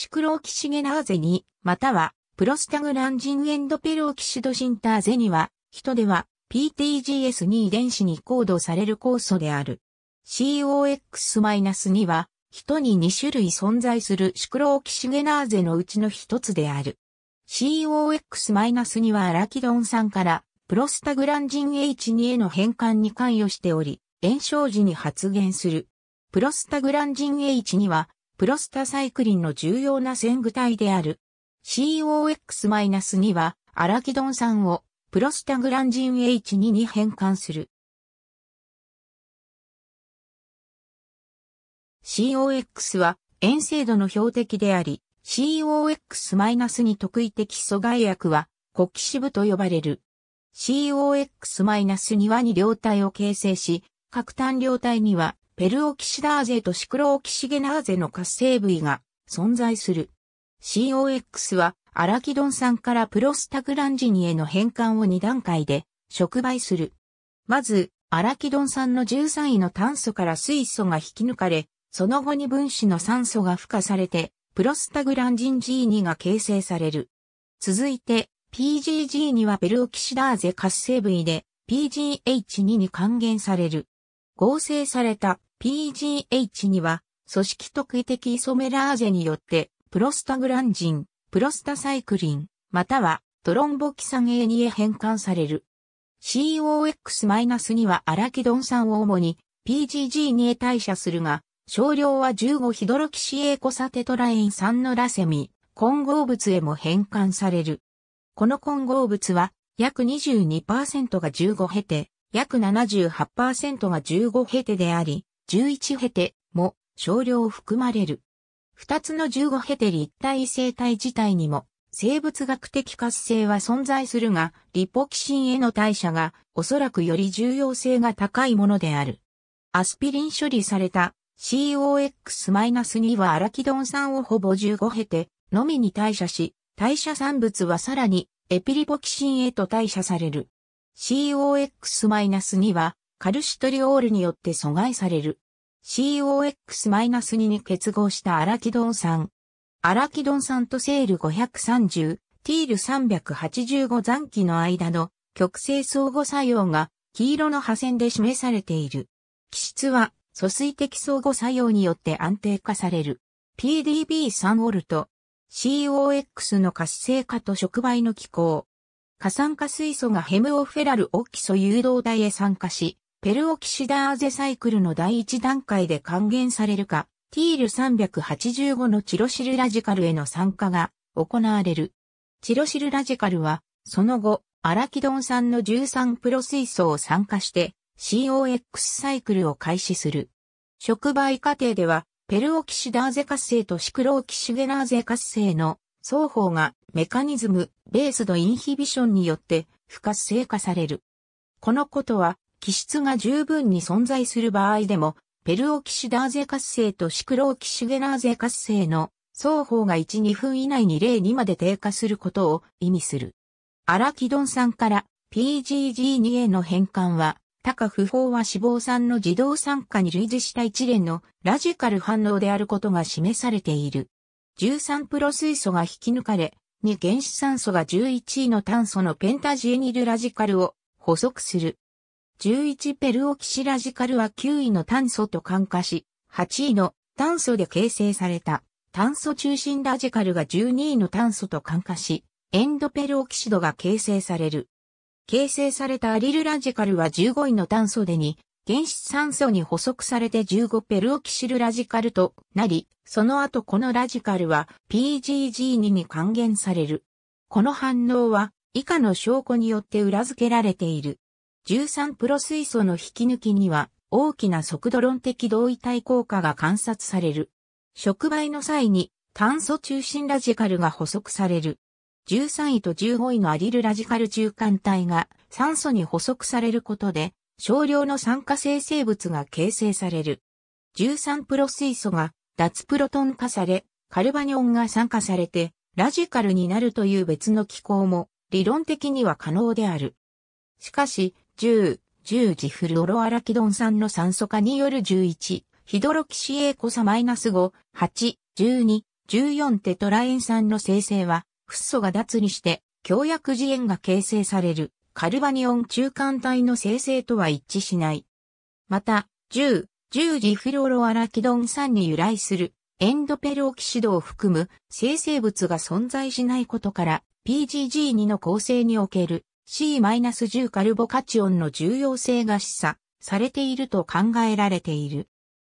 シクロオキシゲナーゼに、または、プロスタグランジンエンドペロオキシドシンターゼには、人では、PTGS2 遺伝子にコードされる酵素である。COX-2 は、人に2種類存在するシクロオキシゲナーゼのうちの一つである。COX-2 はアラキドン酸からプロスタグランジン H2 への変換に関与しており、炎症時に発現する。プロスタグランジン H2 はプロスタサイクリンの重要な線具体である。COX-2 は、アラキドン酸を、プロスタグランジン H2 に変換する。COX は、塩性度の標的であり、COX- に特異的阻害薬は、コキシブと呼ばれる。COX- 2は2両体を形成し、核単両体にはペルオキシダーゼとシクロオキシゲナーゼの活性部位が存在する。COX はアラキドン酸からプロスタグランジニへの変換を2段階で触媒する。まず、アラキドン酸の13位の炭素から水素が引き抜かれ、その後に分子の酸素が付加されて、プロスタグランジン G2 が形成される。続いて、PGG2 はペルオキシダーゼ活性部位で、PGH2 に還元される。合成された PGH には、組織特異的イソメラーゼによって、プロスタグランジン、プロスタサイクリン、またはトロンボキサン A にへ変換される。COX- にはアラキドン酸を主に PGG にへ代謝するが、少量は15ヒドロキシエコサテトラエン酸のラセミ、混合物へも変換される。この混合物は約22%が15ヘテ、約78%が15ヘテであり、11ヘテも少量含まれる。2つの15ヘテ立体生態自体にも生物学的活性は存在するが、リポキシンへの代謝がおそらくより重要性が高いものである。アスピリン処理された COX-2 はアラキドン酸をほぼ15ヘテのみに代謝し、代謝産物はさらにエピリポキシンへと代謝される。COX-2 はカルシトリオールによって阻害される。COX-2 に結合したアラキドン酸。アラキドン酸とセール530、ティール385残機の間の極性相互作用が黄色の破線で示されている。気質は疎水的相互作用によって安定化される。PDB3 オルト、COX の活性化と触媒の気候。過酸化水素がヘムオフェラルオキソ誘導体へ酸化し、ペルオキシダーゼサイクルの第一段階で還元されるか、ティール385のチロシルラジカルへの酸化が行われる。チロシルラジカルは、その後、アラキドン酸の13プロ水素を酸化して COX サイクルを開始する。触媒過程では、ペルオキシダーゼ活性とシクロオキシゲナーゼ活性の双方がメカニズム、ベースドインヒビションによって不活性化される。このことは気質が十分に存在する場合でも、ペルオキシダーゼ活性とシクロオキシゲラーゼ活性の双方が1、2分以内に02まで低下することを意味する。アラキドン酸から PGG2 への変換は、高不飽和脂肪酸の自動酸化に類似した一連のラジカル反応であることが示されている。13プロ水素が引き抜かれ、2原子酸素が11位の炭素のペンタジエニルラジカルを補足する。11ペルオキシラジカルは9位の炭素と感化し、8位の炭素で形成された炭素中心ラジカルが12位の炭素と感化し、エンドペルオキシドが形成される。形成されたアリルラジカルは15位の炭素でに、原子酸素に補足されて15ペルオキシルラジカルとなり、その後このラジカルは PGG2 に還元される。この反応は以下の証拠によって裏付けられている。13プロ水素の引き抜きには大きな速度論的同位体効果が観察される。触媒の際に炭素中心ラジカルが捕捉される。13位と15位のアリルラジカル中間体が酸素に捕捉されることで少量の酸化生成物が形成される。13プロ水素が脱プロトン化され、カルバニオンが酸化されてラジカルになるという別の機構も理論的には可能である。しかし、10、10ジフルオロアラキドン酸の酸素化による11、ヒドロキシエーコサマイナス5、8、12、14テトラエン酸の生成は、フッ素が脱にして、強薬次元が形成される、カルバニオン中間体の生成とは一致しない。また、10、10ジフルオロアラキドン酸に由来する、エンドペルオキシドを含む生成物が存在しないことから、PGG2 の構成における C-10 カルボカチオンの重要性が示唆されていると考えられている。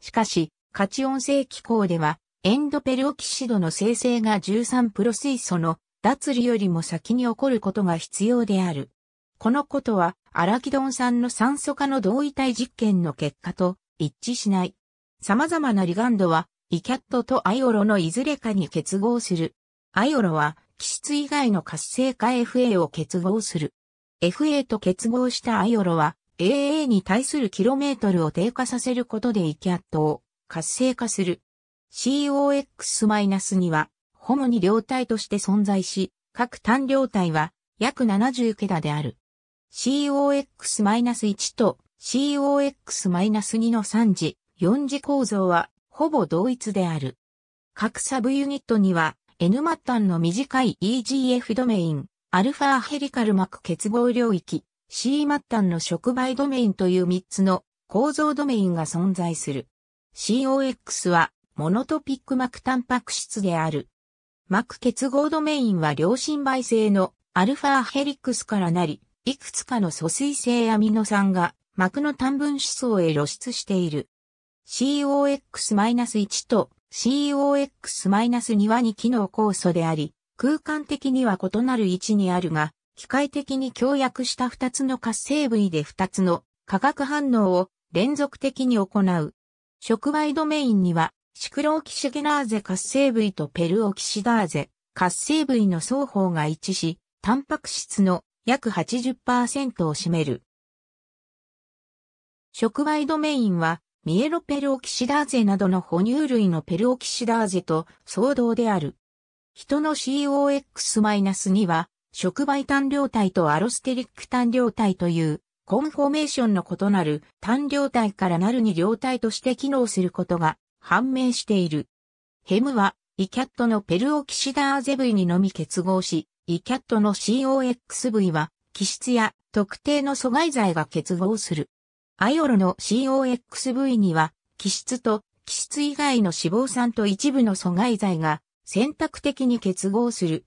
しかし、カチオン性機構では、エンドペルオキシドの生成が13プロ水素の脱離よりも先に起こることが必要である。このことは、アラキドン酸の酸素化の同位体実験の結果と一致しない。様々なリガンドは、イキャットとアイオロのいずれかに結合する。アイオロは、基質以外の活性化 FA を結合する。FA と結合したアイオロは AA に対するキロメートルを低下させることでイキャットを活性化する。COX-2 は、ホモに両体として存在し、各単両体は約70桁である。COX-1 と COX-2 の3次、4次構造はほぼ同一である。各サブユニットには N 末端の短い EGF ドメイン、アルファヘリカル膜結合領域、C 末端の触媒ドメインという3つの構造ドメインが存在する。COX はモノトピック膜タンパク質である。膜結合ドメインは良心媒性のアルファヘリックスからなり、いくつかの疎水性アミノ酸が膜の単分子層へ露出している。COX-1 と COX-2 はに機能酵素であり、空間的には異なる位置にあるが、機械的に協約した2つの活性部位で2つの化学反応を連続的に行う。触媒ドメインには、シクロオキシゲナーゼ活性部位とペルオキシダーゼ活性部位の双方が一致し、タンパク質の約80%を占める。触媒ドメインは、ミエロペルオキシダーゼなどの哺乳類のペルオキシダーゼと相同である。人の COX-2 は、触媒単量体とアロステリック単量体という、コンフォーメーションの異なる単量体からなるに量体として機能することが判明している。ヘムは、イキャットのペルオキシダーゼ V にのみ結合し、イキャットの COXV は、気質や特定の阻害剤が結合する。アイオロの COXV には、気質と気質以外の脂肪酸と一部の阻害剤が選択的に結合する。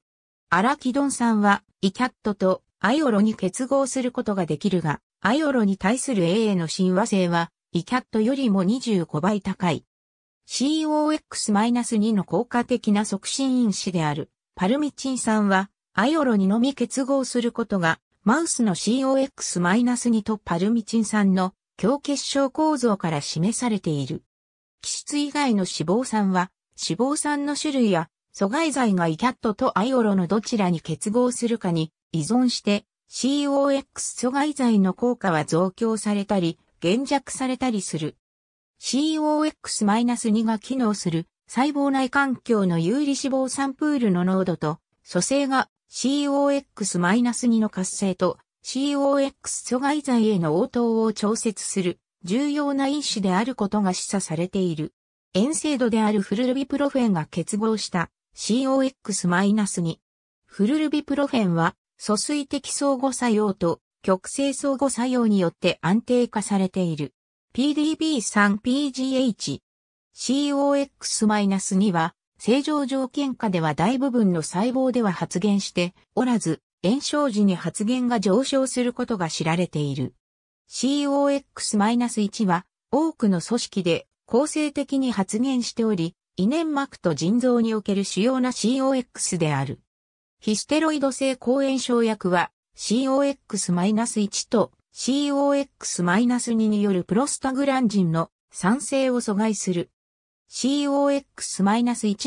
アラキドン酸は、イキャットとアイオロに結合することができるが、アイオロに対する A a の親和性は、イキャットよりも25倍高い。COX-2 の効果的な促進因子である、パルミチン酸は、アイオロにのみ結合することが、マウスの COX-2 とパルミチン酸の強結晶構造から示されている。基質以外の脂肪酸は、脂肪酸の種類や阻害剤がイキャットとアイオロのどちらに結合するかに依存して COX 阻害剤の効果は増強されたり減弱されたりする。COX-2 が機能する細胞内環境の有利脂肪酸プールの濃度と組成が COX-2 の活性と COX 阻害剤への応答を調節する重要な因子であることが示唆されている。遠性度であるフルルビプロフェンが結合した COX-2。フルルビプロフェンは、疎水的相互作用と極性相互作用によって安定化されている。PDB3PGH。COX-2 は、正常条件下では大部分の細胞では発現しておらず、炎症時に発現が上昇することが知られている。COX-1 は、多くの組織で構成的に発現しており、胃粘膜と腎臓における主要な COX である。ヒステロイド性抗炎症薬は COX-1 と COX-2 によるプロスタグランジンの酸性を阻害する。COX-1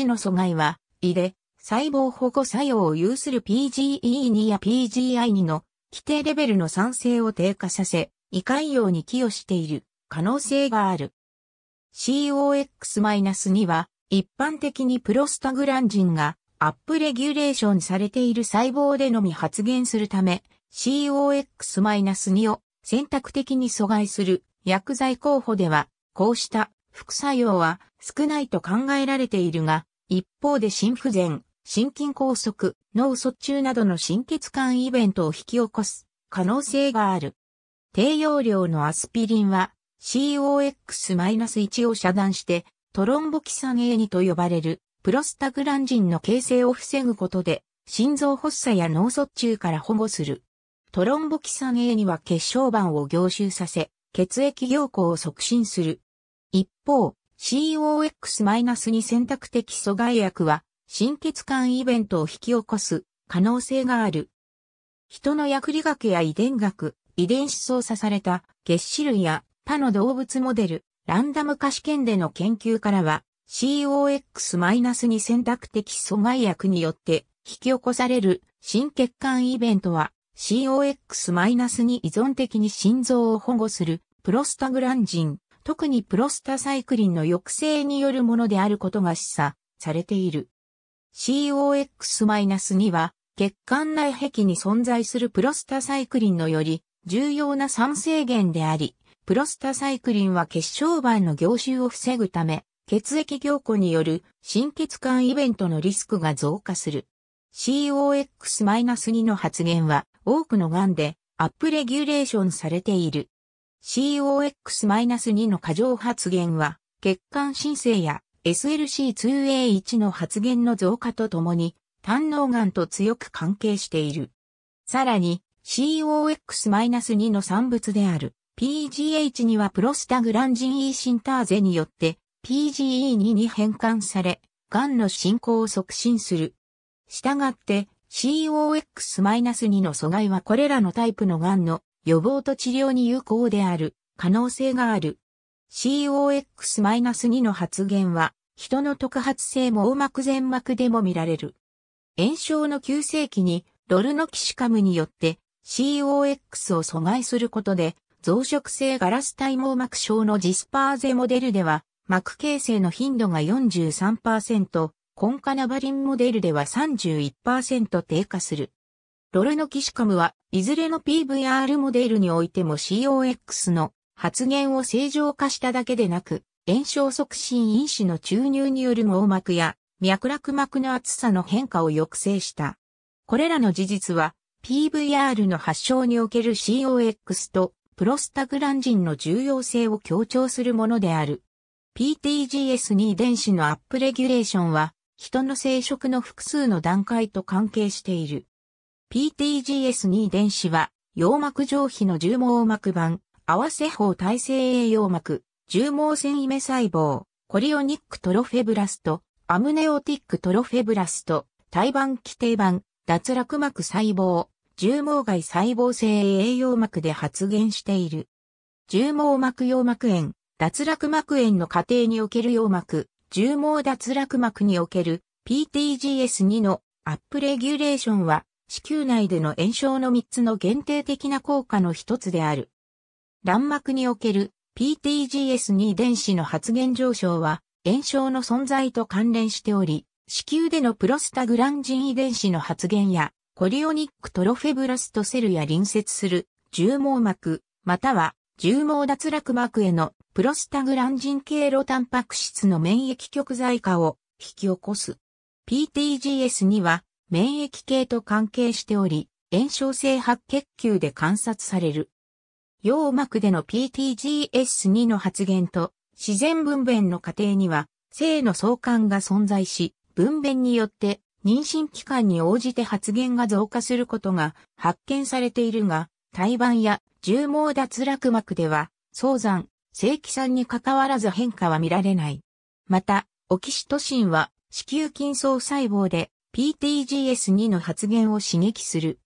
の阻害は胃で細胞保護作用を有する PGE2 や PGI2 の規定レベルの酸性を低下させ、胃潰瘍に寄与している可能性がある。COX-2 は一般的にプロスタグランジンがアップレギュレーションされている細胞でのみ発現するため、COX-2 を選択的に阻害する薬剤候補では、こうした副作用は少ないと考えられているが、一方で心不全、心筋梗塞、脳卒中などの心血管イベントを引き起こす可能性がある。低用量のアスピリンは COX-1 を遮断してトロンボキサン a ーと呼ばれるプロスタグランジンの形成を防ぐことで心臓発作や脳卒中から保護する。トロンボキサン a ーは血小板を凝集させ血液凝固を促進する。一方、COX-2 選択的阻害薬は心血管イベントを引き起こす可能性がある。人の薬理学や遺伝学、遺伝子操作された血脂類や他の動物モデル、ランダム化試験での研究からは、COX- に選択的阻害薬によって引き起こされる心血管イベントは COX- に依存的に心臓を保護するプロスタグランジン、特にプロスタサイクリンの抑制によるものであることが示唆されている。COX- 2は血管内壁に存在するプロスタサイクリンのより重要な酸性源であり、プロスタサイクリンは血小板の凝集を防ぐため、血液凝固による心血管イベントのリスクが増加する。COX-2 の発現は多くの癌でアップレギュレーションされている。COX-2 の過剰発現は血管新生や SLC2A1 の発現の増加とともに、胆脳癌と強く関係している。さらに、COX-2 の産物である PGH にはプロスタグランジン E シンターゼによって PGE2 に変換され、癌の進行を促進する。したがって COX-2 の阻害はこれらのタイプの癌の予防と治療に有効である可能性がある。COX-2 の発現は人の特発性網膜全膜でも見られる。炎症の急性期にロルノキシカムによって COX を阻害することで増殖性ガラス体網膜症のジスパーゼモデルでは、膜形成の頻度が43%、コンカナバリンモデルでは31%低下する。ロルノキシカムはいずれの PVR モデルにおいても COX の発現を正常化しただけでなく、炎症促進因子の注入による網膜や脈絡膜の厚さの変化を抑制した。これらの事実は PVR の発症における COX とプロスタグランジンの重要性を強調するものである。PTGS2 伝子のアップレギュレーションは、人の生殖の複数の段階と関係している。PTGS2 伝子は、羊膜上皮の重毛膜板、合わせ方体性栄養膜、重毛繊維目細胞、コリオニックトロフェブラスト、アムネオティックトロフェブラスト、胎盤規定板、脱落膜細胞、重毛外細胞性栄養膜で発現している。重毛膜葉膜炎、脱落膜炎の過程における葉膜、重毛脱落膜における PTGS2 のアップレギュレーションは、子宮内での炎症の3つの限定的な効果の1つである。卵膜における PTGS2 電子の発現上昇は、炎症の存在と関連しており、子宮でのプロスタグランジン遺伝子の発現や、コリオニックトロフェブラストセルや隣接する重毛膜、または重毛脱落膜へのプロスタグランジン経路タンパク質の免疫極剤化を引き起こす。PTGS には免疫系と関係しており、炎症性白血球で観察される。羊膜での PTGS2 の発現と自然分娩の過程には性の相関が存在し、分娩によって妊娠期間に応じて発言が増加することが発見されているが、胎盤や重毛脱落膜では、早産、正規産に関わらず変化は見られない。また、オキシトシンは子宮筋層細胞で PTGS2 の発言を刺激する。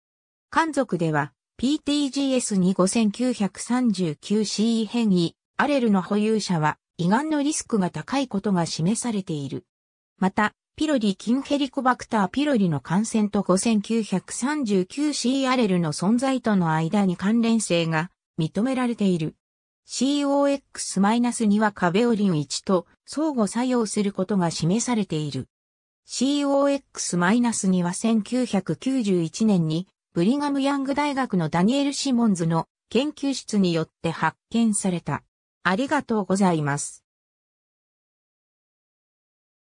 肝族では PTGS25939CE 変異、アレルの保有者は胃がんのリスクが高いことが示されている。また、ピロリ菌ヘリコバクターピロリの感染と 5939C アレルの存在との間に関連性が認められている。COX-2 はカベオリン1と相互作用することが示されている。COX-2 は1991年にブリガム・ヤング大学のダニエル・シモンズの研究室によって発見された。ありがとうございます。